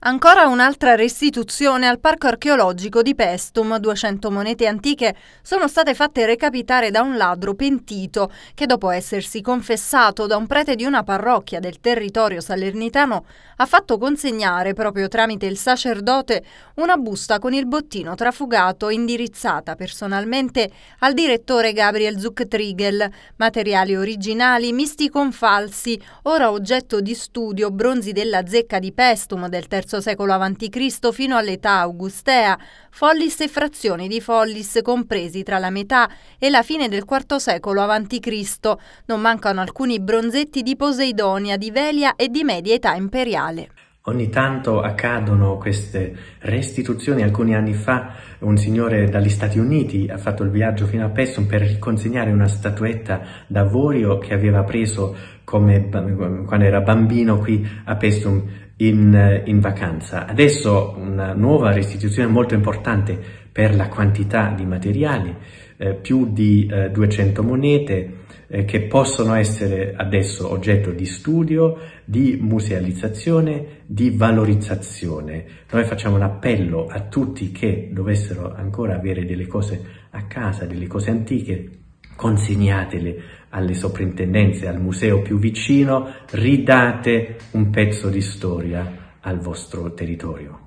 Ancora un'altra restituzione al parco archeologico di Pestum. 200 monete antiche sono state fatte recapitare da un ladro pentito che dopo essersi confessato da un prete di una parrocchia del territorio salernitano ha fatto consegnare proprio tramite il sacerdote una busta con il bottino trafugato indirizzata personalmente al direttore Gabriel Zucktriegel. Materiali originali misti con falsi, ora oggetto di studio bronzi della zecca di Pestum del terzo III secolo a.C. fino all'età augustea, follis e frazioni di follis compresi tra la metà e la fine del IV secolo a.C. Non mancano alcuni bronzetti di Poseidonia, di Velia e di media età imperiale. Ogni tanto accadono queste restituzioni. Alcuni anni fa un signore dagli Stati Uniti ha fatto il viaggio fino a Pessum per riconsegnare una statuetta d'avorio che aveva preso come, quando era bambino qui a Pessum in, eh, in vacanza. Adesso una nuova restituzione molto importante per la quantità di materiali, eh, più di eh, 200 monete eh, che possono essere adesso oggetto di studio, di musealizzazione, di valorizzazione. Noi facciamo un appello a tutti che dovessero ancora avere delle cose a casa, delle cose antiche, consegnatele alle soprintendenze, al museo più vicino, ridate un pezzo di storia al vostro territorio.